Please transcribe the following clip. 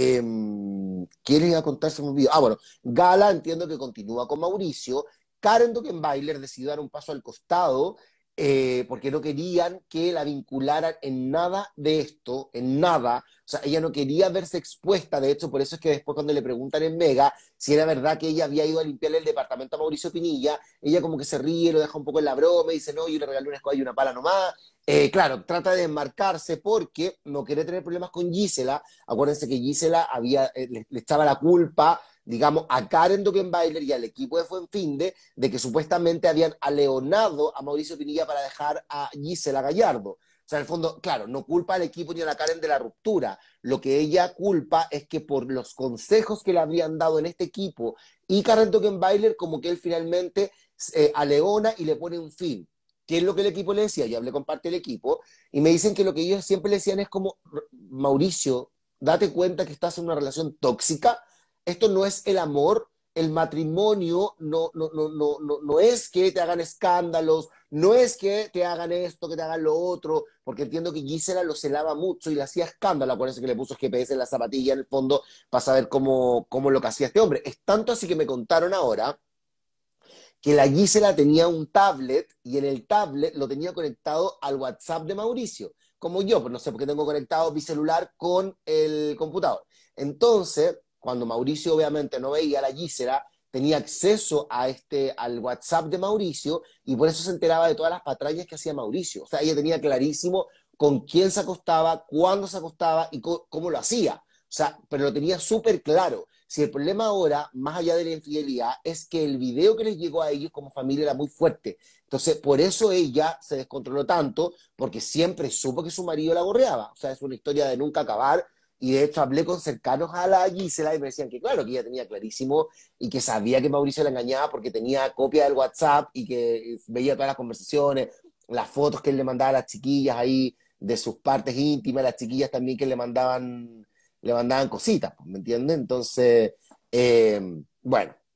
Em, ¿quieren ir contarse un video? Ah, bueno, Gala entiendo que continúa con Mauricio. Karen bailer decidió dar un paso al costado eh, porque no querían que la vincularan en nada de esto, en nada. O sea, ella no quería verse expuesta, de hecho, por eso es que después cuando le preguntan en Mega si era verdad que ella había ido a limpiar el departamento a Mauricio Pinilla, ella como que se ríe, lo deja un poco en la broma y dice, no, yo le regalé una escoba y una pala nomás. Eh, claro, trata de enmarcarse porque no quiere tener problemas con Gisela. Acuérdense que Gisela había, eh, le, estaba la culpa digamos, a Karen Dogenbailer y al equipo de Fuenfinde de que supuestamente habían aleonado a Mauricio Pinilla para dejar a Gisela Gallardo. O sea, en el fondo, claro, no culpa al equipo ni a la Karen de la ruptura. Lo que ella culpa es que por los consejos que le habían dado en este equipo y Karen Dogenbailer, como que él finalmente eh, aleona y le pone un fin. ¿Qué es lo que el equipo le decía? Yo hablé con parte del equipo y me dicen que lo que ellos siempre le decían es como, Mauricio, date cuenta que estás en una relación tóxica esto no es el amor, el matrimonio no, no, no, no, no, no es que te hagan escándalos, no es que te hagan esto, que te hagan lo otro, porque entiendo que Gisela lo celaba mucho y le hacía escándalo, por eso que le puso GPS en la zapatilla en el fondo para saber cómo, cómo lo que hacía este hombre. Es tanto así que me contaron ahora que la Gisela tenía un tablet y en el tablet lo tenía conectado al WhatsApp de Mauricio, como yo, pues no sé por qué tengo conectado mi celular con el computador. Entonces, cuando Mauricio obviamente no veía la Gisela, tenía acceso a este, al WhatsApp de Mauricio y por eso se enteraba de todas las patrañas que hacía Mauricio. O sea, ella tenía clarísimo con quién se acostaba, cuándo se acostaba y cómo lo hacía. O sea, pero lo tenía súper claro. Si el problema ahora, más allá de la infidelidad, es que el video que les llegó a ellos como familia era muy fuerte. Entonces, por eso ella se descontroló tanto, porque siempre supo que su marido la gorreaba. O sea, es una historia de nunca acabar, y de hecho hablé con cercanos a la Gisela y me decían que claro, que ella tenía clarísimo y que sabía que Mauricio la engañaba porque tenía copia del WhatsApp y que eh, veía todas las conversaciones, las fotos que él le mandaba a las chiquillas ahí de sus partes íntimas, las chiquillas también que le mandaban, le mandaban cositas, pues, ¿me entiendes? Entonces, eh, bueno,